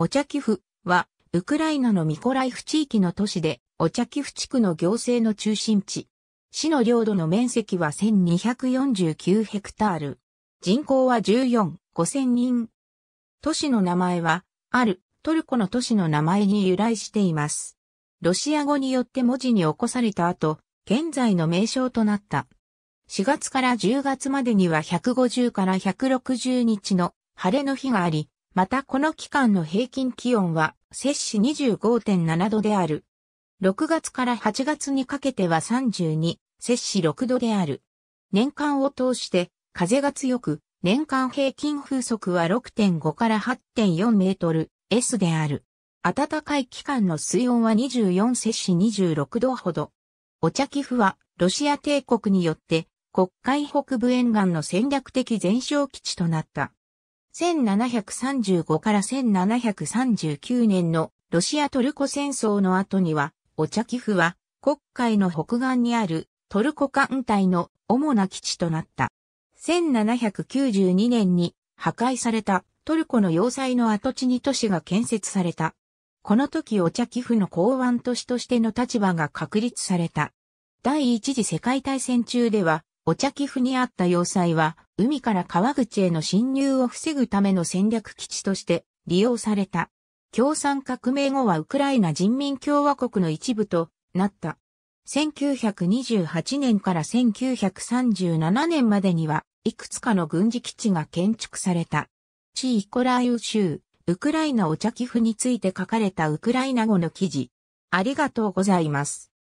オチャキフは、ウクライナのミコライフ地域の都市で、オチャキフ地区の行政の中心地。市の領土の面積は1249ヘクタール。人口は14、5000人。都市の名前は、ある、トルコの都市の名前に由来しています。ロシア語によって文字に起こされた後、現在の名称となった。4月から10月までには150から160日の晴れの日があり、またこの期間の平均気温は摂氏25.7度である。6月から8月にかけては32、摂氏6度である。年間を通して風が強く、年間平均風速は6.5から8.4メートル S である。暖かい期間の水温は24摂氏26度ほど。お茶寄付はロシア帝国によって国会北部沿岸の戦略的前哨基地となった。1735から1739年のロシア・トルコ戦争の後には、オチャキフは国会の北岸にあるトルコ艦隊の主な基地となった。1792年に破壊されたトルコの要塞の跡地に都市が建設された。この時オチャキフの港湾都市としての立場が確立された。第一次世界大戦中では、オチャキフにあった要塞は海から川口への侵入を防ぐための戦略基地として利用された。共産革命後はウクライナ人民共和国の一部となった。1928年から1937年までには、いくつかの軍事基地が建築された。チー・コラーユ州、ウクライナお茶寄付について書かれたウクライナ語の記事。ありがとうございます。